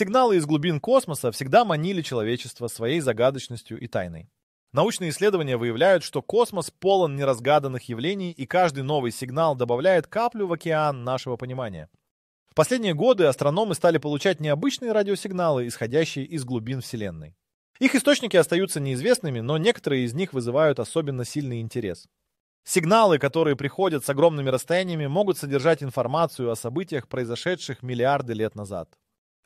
Сигналы из глубин космоса всегда манили человечество своей загадочностью и тайной. Научные исследования выявляют, что космос полон неразгаданных явлений, и каждый новый сигнал добавляет каплю в океан нашего понимания. В последние годы астрономы стали получать необычные радиосигналы, исходящие из глубин Вселенной. Их источники остаются неизвестными, но некоторые из них вызывают особенно сильный интерес. Сигналы, которые приходят с огромными расстояниями, могут содержать информацию о событиях, произошедших миллиарды лет назад.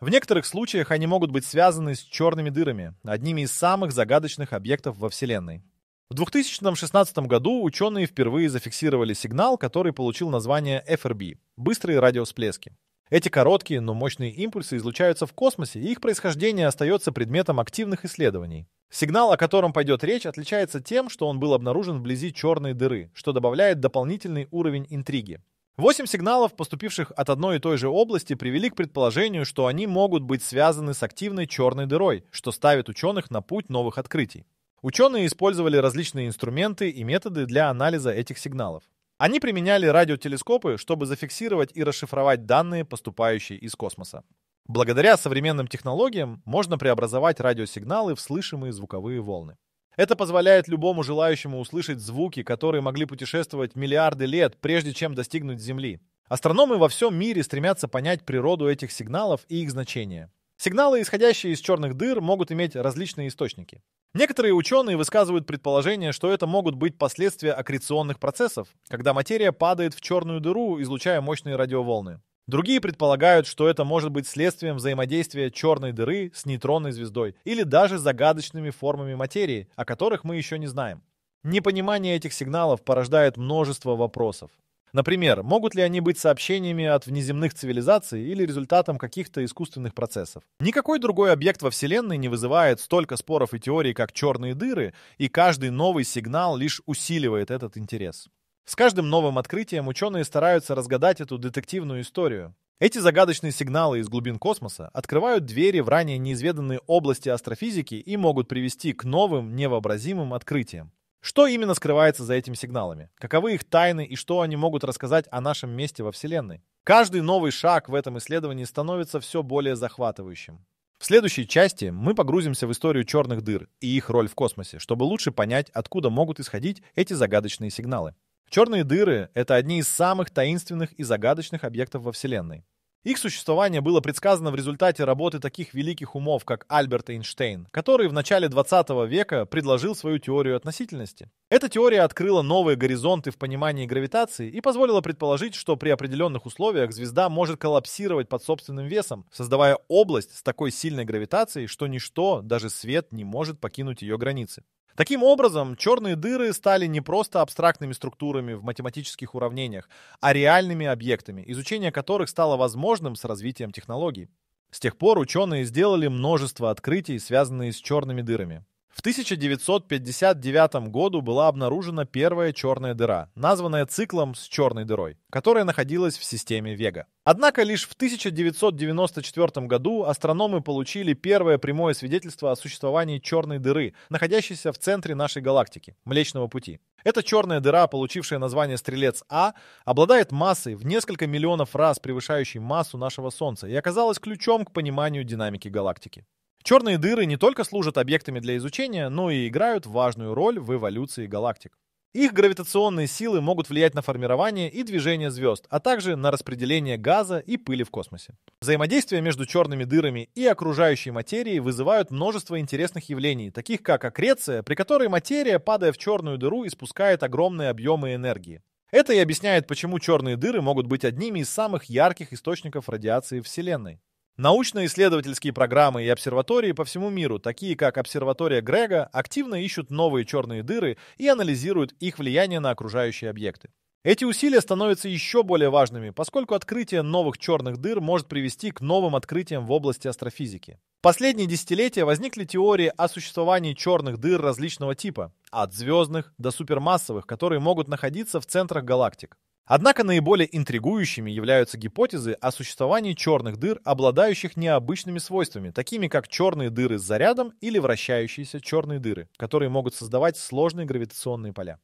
В некоторых случаях они могут быть связаны с черными дырами, одними из самых загадочных объектов во Вселенной. В 2016 году ученые впервые зафиксировали сигнал, который получил название FRB – быстрые радиосплески. Эти короткие, но мощные импульсы излучаются в космосе, и их происхождение остается предметом активных исследований. Сигнал, о котором пойдет речь, отличается тем, что он был обнаружен вблизи черной дыры, что добавляет дополнительный уровень интриги. Восемь сигналов, поступивших от одной и той же области, привели к предположению, что они могут быть связаны с активной черной дырой, что ставит ученых на путь новых открытий. Ученые использовали различные инструменты и методы для анализа этих сигналов. Они применяли радиотелескопы, чтобы зафиксировать и расшифровать данные, поступающие из космоса. Благодаря современным технологиям можно преобразовать радиосигналы в слышимые звуковые волны. Это позволяет любому желающему услышать звуки, которые могли путешествовать миллиарды лет, прежде чем достигнуть Земли. Астрономы во всем мире стремятся понять природу этих сигналов и их значение. Сигналы, исходящие из черных дыр, могут иметь различные источники. Некоторые ученые высказывают предположение, что это могут быть последствия аккреционных процессов, когда материя падает в черную дыру, излучая мощные радиоволны. Другие предполагают, что это может быть следствием взаимодействия черной дыры с нейтронной звездой или даже загадочными формами материи, о которых мы еще не знаем. Непонимание этих сигналов порождает множество вопросов. Например, могут ли они быть сообщениями от внеземных цивилизаций или результатом каких-то искусственных процессов? Никакой другой объект во Вселенной не вызывает столько споров и теорий, как черные дыры, и каждый новый сигнал лишь усиливает этот интерес. С каждым новым открытием ученые стараются разгадать эту детективную историю. Эти загадочные сигналы из глубин космоса открывают двери в ранее неизведанные области астрофизики и могут привести к новым невообразимым открытиям. Что именно скрывается за этими сигналами? Каковы их тайны и что они могут рассказать о нашем месте во Вселенной? Каждый новый шаг в этом исследовании становится все более захватывающим. В следующей части мы погрузимся в историю черных дыр и их роль в космосе, чтобы лучше понять, откуда могут исходить эти загадочные сигналы. Черные дыры — это одни из самых таинственных и загадочных объектов во Вселенной. Их существование было предсказано в результате работы таких великих умов, как Альберт Эйнштейн, который в начале 20 века предложил свою теорию относительности. Эта теория открыла новые горизонты в понимании гравитации и позволила предположить, что при определенных условиях звезда может коллапсировать под собственным весом, создавая область с такой сильной гравитацией, что ничто, даже свет, не может покинуть ее границы. Таким образом, черные дыры стали не просто абстрактными структурами в математических уравнениях, а реальными объектами, изучение которых стало возможным с развитием технологий. С тех пор ученые сделали множество открытий, связанные с черными дырами. В 1959 году была обнаружена первая черная дыра, названная циклом с черной дырой, которая находилась в системе Вега. Однако лишь в 1994 году астрономы получили первое прямое свидетельство о существовании черной дыры, находящейся в центре нашей галактики, Млечного Пути. Эта черная дыра, получившая название Стрелец А, обладает массой в несколько миллионов раз превышающей массу нашего Солнца и оказалась ключом к пониманию динамики галактики. Черные дыры не только служат объектами для изучения, но и играют важную роль в эволюции галактик. Их гравитационные силы могут влиять на формирование и движение звезд, а также на распределение газа и пыли в космосе. Взаимодействие между черными дырами и окружающей материей вызывают множество интересных явлений, таких как аккреция, при которой материя, падая в черную дыру, испускает огромные объемы энергии. Это и объясняет, почему черные дыры могут быть одними из самых ярких источников радиации Вселенной. Научно-исследовательские программы и обсерватории по всему миру, такие как обсерватория Грега, активно ищут новые черные дыры и анализируют их влияние на окружающие объекты. Эти усилия становятся еще более важными, поскольку открытие новых черных дыр может привести к новым открытиям в области астрофизики. В последние десятилетия возникли теории о существовании черных дыр различного типа, от звездных до супермассовых, которые могут находиться в центрах галактик. Однако наиболее интригующими являются гипотезы о существовании черных дыр, обладающих необычными свойствами, такими как черные дыры с зарядом или вращающиеся черные дыры, которые могут создавать сложные гравитационные поля.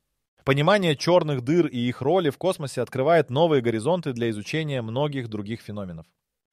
Понимание черных дыр и их роли в космосе открывает новые горизонты для изучения многих других феноменов.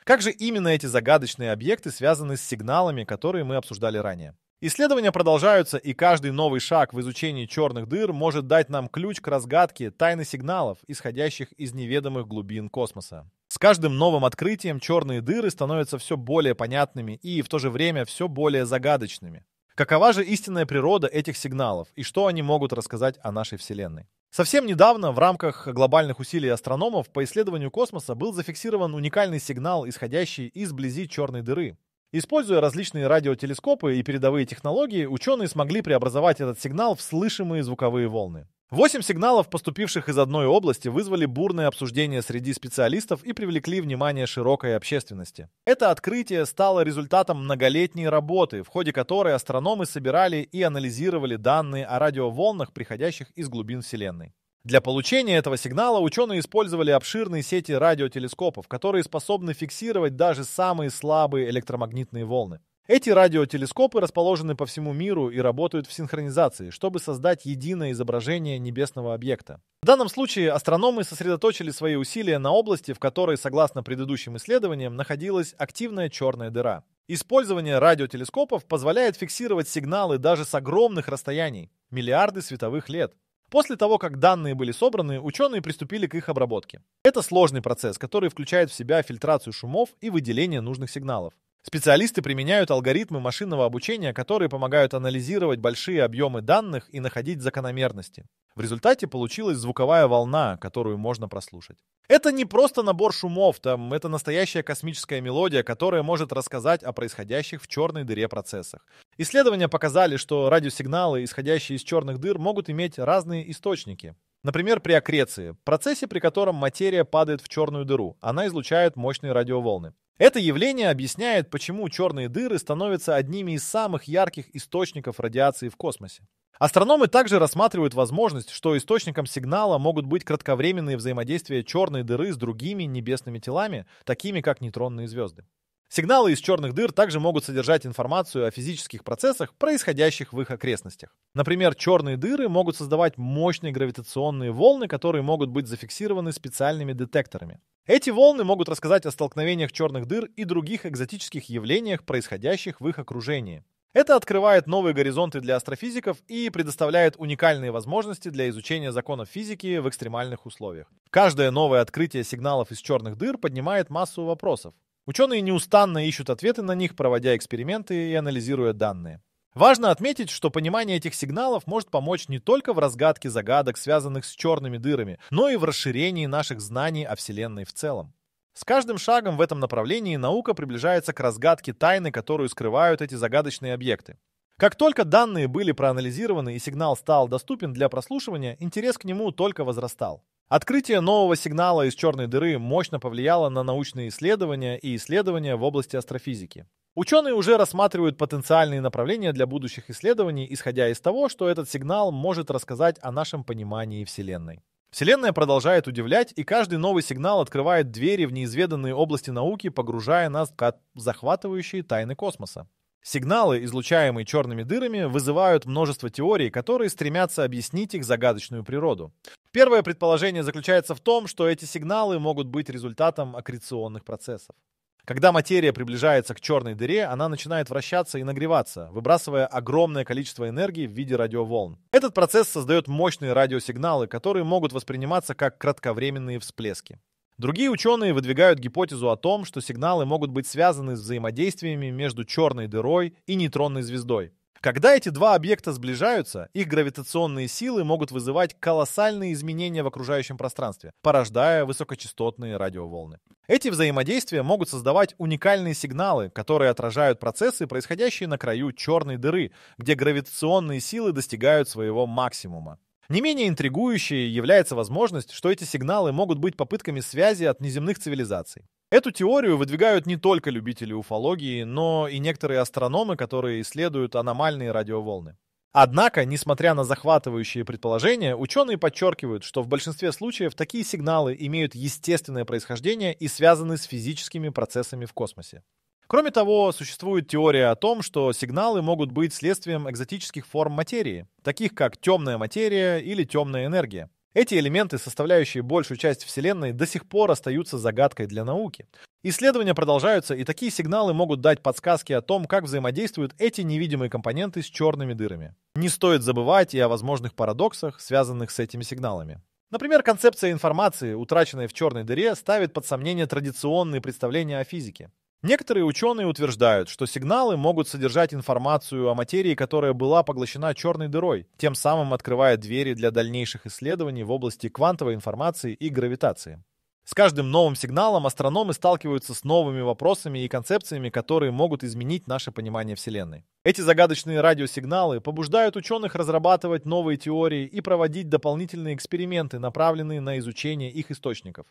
Как же именно эти загадочные объекты связаны с сигналами, которые мы обсуждали ранее? Исследования продолжаются, и каждый новый шаг в изучении черных дыр может дать нам ключ к разгадке тайны сигналов, исходящих из неведомых глубин космоса. С каждым новым открытием черные дыры становятся все более понятными и в то же время все более загадочными. Какова же истинная природа этих сигналов и что они могут рассказать о нашей Вселенной? Совсем недавно в рамках глобальных усилий астрономов по исследованию космоса был зафиксирован уникальный сигнал, исходящий изблизи черной дыры. Используя различные радиотелескопы и передовые технологии, ученые смогли преобразовать этот сигнал в слышимые звуковые волны. Восемь сигналов, поступивших из одной области, вызвали бурное обсуждение среди специалистов и привлекли внимание широкой общественности. Это открытие стало результатом многолетней работы, в ходе которой астрономы собирали и анализировали данные о радиоволнах, приходящих из глубин Вселенной. Для получения этого сигнала ученые использовали обширные сети радиотелескопов, которые способны фиксировать даже самые слабые электромагнитные волны. Эти радиотелескопы расположены по всему миру и работают в синхронизации, чтобы создать единое изображение небесного объекта. В данном случае астрономы сосредоточили свои усилия на области, в которой, согласно предыдущим исследованиям, находилась активная черная дыра. Использование радиотелескопов позволяет фиксировать сигналы даже с огромных расстояний – миллиарды световых лет. После того, как данные были собраны, ученые приступили к их обработке. Это сложный процесс, который включает в себя фильтрацию шумов и выделение нужных сигналов. Специалисты применяют алгоритмы машинного обучения, которые помогают анализировать большие объемы данных и находить закономерности. В результате получилась звуковая волна, которую можно прослушать. Это не просто набор шумов, там это настоящая космическая мелодия, которая может рассказать о происходящих в черной дыре процессах. Исследования показали, что радиосигналы, исходящие из черных дыр, могут иметь разные источники. Например, при аккреции, процессе, при котором материя падает в черную дыру, она излучает мощные радиоволны. Это явление объясняет, почему черные дыры становятся одними из самых ярких источников радиации в космосе. Астрономы также рассматривают возможность, что источником сигнала могут быть кратковременные взаимодействия черной дыры с другими небесными телами, такими как нейтронные звезды. Сигналы из черных дыр также могут содержать информацию о физических процессах, происходящих в их окрестностях. Например, черные дыры могут создавать мощные гравитационные волны, которые могут быть зафиксированы специальными детекторами. Эти волны могут рассказать о столкновениях черных дыр и других экзотических явлениях, происходящих в их окружении. Это открывает новые горизонты для астрофизиков и предоставляет уникальные возможности для изучения законов физики в экстремальных условиях. Каждое новое открытие сигналов из черных дыр поднимает массу вопросов. Ученые неустанно ищут ответы на них, проводя эксперименты и анализируя данные. Важно отметить, что понимание этих сигналов может помочь не только в разгадке загадок, связанных с черными дырами, но и в расширении наших знаний о Вселенной в целом. С каждым шагом в этом направлении наука приближается к разгадке тайны, которую скрывают эти загадочные объекты. Как только данные были проанализированы и сигнал стал доступен для прослушивания, интерес к нему только возрастал. Открытие нового сигнала из черной дыры мощно повлияло на научные исследования и исследования в области астрофизики. Ученые уже рассматривают потенциальные направления для будущих исследований, исходя из того, что этот сигнал может рассказать о нашем понимании Вселенной. Вселенная продолжает удивлять, и каждый новый сигнал открывает двери в неизведанные области науки, погружая нас в захватывающие тайны космоса. Сигналы, излучаемые черными дырами, вызывают множество теорий, которые стремятся объяснить их загадочную природу. Первое предположение заключается в том, что эти сигналы могут быть результатом аккреционных процессов. Когда материя приближается к черной дыре, она начинает вращаться и нагреваться, выбрасывая огромное количество энергии в виде радиоволн. Этот процесс создает мощные радиосигналы, которые могут восприниматься как кратковременные всплески. Другие ученые выдвигают гипотезу о том, что сигналы могут быть связаны с взаимодействиями между черной дырой и нейтронной звездой. Когда эти два объекта сближаются, их гравитационные силы могут вызывать колоссальные изменения в окружающем пространстве, порождая высокочастотные радиоволны. Эти взаимодействия могут создавать уникальные сигналы, которые отражают процессы, происходящие на краю черной дыры, где гравитационные силы достигают своего максимума. Не менее интригующей является возможность, что эти сигналы могут быть попытками связи от неземных цивилизаций. Эту теорию выдвигают не только любители уфологии, но и некоторые астрономы, которые исследуют аномальные радиоволны. Однако, несмотря на захватывающие предположения, ученые подчеркивают, что в большинстве случаев такие сигналы имеют естественное происхождение и связаны с физическими процессами в космосе. Кроме того, существует теория о том, что сигналы могут быть следствием экзотических форм материи, таких как темная материя или темная энергия. Эти элементы, составляющие большую часть Вселенной, до сих пор остаются загадкой для науки. Исследования продолжаются, и такие сигналы могут дать подсказки о том, как взаимодействуют эти невидимые компоненты с черными дырами. Не стоит забывать и о возможных парадоксах, связанных с этими сигналами. Например, концепция информации, утраченной в черной дыре, ставит под сомнение традиционные представления о физике. Некоторые ученые утверждают, что сигналы могут содержать информацию о материи, которая была поглощена черной дырой, тем самым открывая двери для дальнейших исследований в области квантовой информации и гравитации. С каждым новым сигналом астрономы сталкиваются с новыми вопросами и концепциями, которые могут изменить наше понимание Вселенной. Эти загадочные радиосигналы побуждают ученых разрабатывать новые теории и проводить дополнительные эксперименты, направленные на изучение их источников.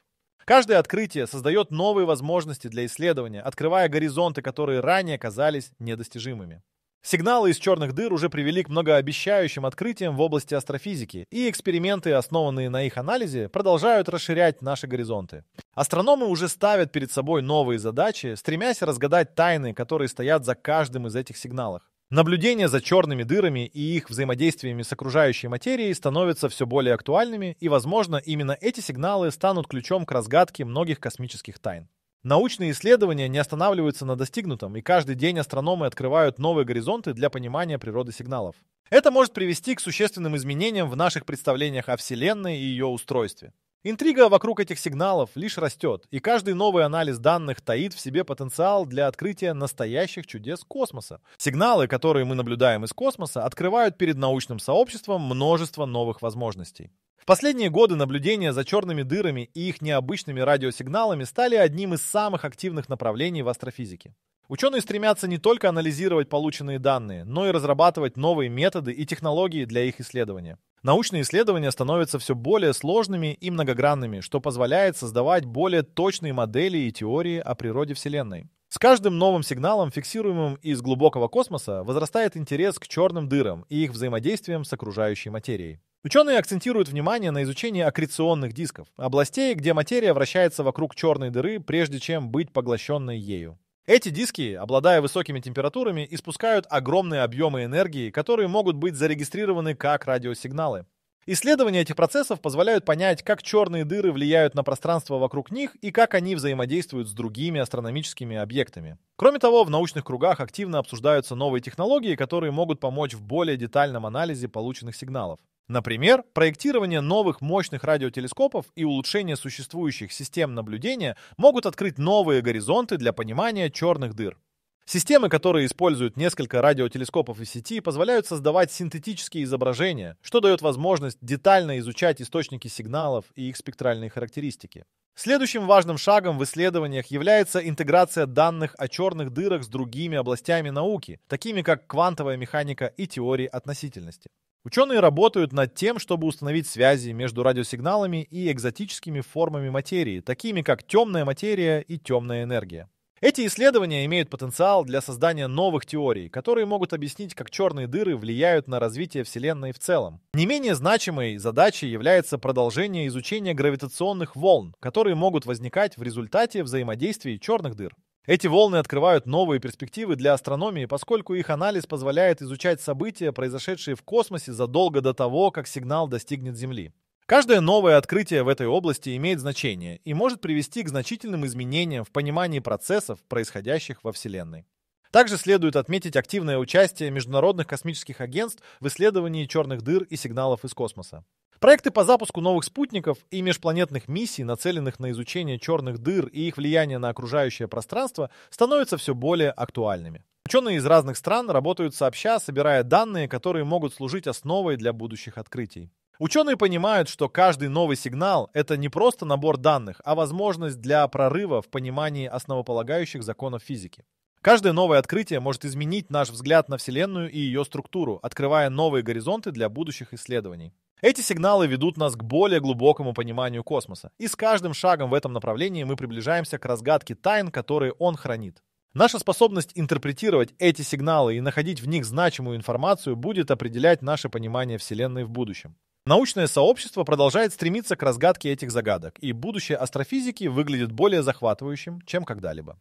Каждое открытие создает новые возможности для исследования, открывая горизонты, которые ранее казались недостижимыми. Сигналы из черных дыр уже привели к многообещающим открытиям в области астрофизики, и эксперименты, основанные на их анализе, продолжают расширять наши горизонты. Астрономы уже ставят перед собой новые задачи, стремясь разгадать тайны, которые стоят за каждым из этих сигналов. Наблюдения за черными дырами и их взаимодействиями с окружающей материей становятся все более актуальными, и, возможно, именно эти сигналы станут ключом к разгадке многих космических тайн. Научные исследования не останавливаются на достигнутом, и каждый день астрономы открывают новые горизонты для понимания природы сигналов. Это может привести к существенным изменениям в наших представлениях о Вселенной и ее устройстве. Интрига вокруг этих сигналов лишь растет, и каждый новый анализ данных таит в себе потенциал для открытия настоящих чудес космоса. Сигналы, которые мы наблюдаем из космоса, открывают перед научным сообществом множество новых возможностей. В последние годы наблюдения за черными дырами и их необычными радиосигналами стали одним из самых активных направлений в астрофизике. Ученые стремятся не только анализировать полученные данные, но и разрабатывать новые методы и технологии для их исследования. Научные исследования становятся все более сложными и многогранными, что позволяет создавать более точные модели и теории о природе Вселенной. С каждым новым сигналом, фиксируемым из глубокого космоса, возрастает интерес к черным дырам и их взаимодействиям с окружающей материей. Ученые акцентируют внимание на изучении аккреционных дисков, областей, где материя вращается вокруг черной дыры, прежде чем быть поглощенной ею. Эти диски, обладая высокими температурами, испускают огромные объемы энергии, которые могут быть зарегистрированы как радиосигналы. Исследования этих процессов позволяют понять, как черные дыры влияют на пространство вокруг них и как они взаимодействуют с другими астрономическими объектами. Кроме того, в научных кругах активно обсуждаются новые технологии, которые могут помочь в более детальном анализе полученных сигналов. Например, проектирование новых мощных радиотелескопов и улучшение существующих систем наблюдения могут открыть новые горизонты для понимания черных дыр. Системы, которые используют несколько радиотелескопов и сети, позволяют создавать синтетические изображения, что дает возможность детально изучать источники сигналов и их спектральные характеристики. Следующим важным шагом в исследованиях является интеграция данных о черных дырах с другими областями науки, такими как квантовая механика и теории относительности. Ученые работают над тем, чтобы установить связи между радиосигналами и экзотическими формами материи, такими как темная материя и темная энергия. Эти исследования имеют потенциал для создания новых теорий, которые могут объяснить, как черные дыры влияют на развитие Вселенной в целом. Не менее значимой задачей является продолжение изучения гравитационных волн, которые могут возникать в результате взаимодействия черных дыр. Эти волны открывают новые перспективы для астрономии, поскольку их анализ позволяет изучать события, произошедшие в космосе задолго до того, как сигнал достигнет Земли. Каждое новое открытие в этой области имеет значение и может привести к значительным изменениям в понимании процессов, происходящих во Вселенной. Также следует отметить активное участие международных космических агентств в исследовании черных дыр и сигналов из космоса. Проекты по запуску новых спутников и межпланетных миссий, нацеленных на изучение черных дыр и их влияние на окружающее пространство, становятся все более актуальными. Ученые из разных стран работают сообща, собирая данные, которые могут служить основой для будущих открытий. Ученые понимают, что каждый новый сигнал — это не просто набор данных, а возможность для прорыва в понимании основополагающих законов физики. Каждое новое открытие может изменить наш взгляд на Вселенную и ее структуру, открывая новые горизонты для будущих исследований. Эти сигналы ведут нас к более глубокому пониманию космоса, и с каждым шагом в этом направлении мы приближаемся к разгадке тайн, которые он хранит. Наша способность интерпретировать эти сигналы и находить в них значимую информацию будет определять наше понимание Вселенной в будущем. Научное сообщество продолжает стремиться к разгадке этих загадок, и будущее астрофизики выглядит более захватывающим, чем когда-либо.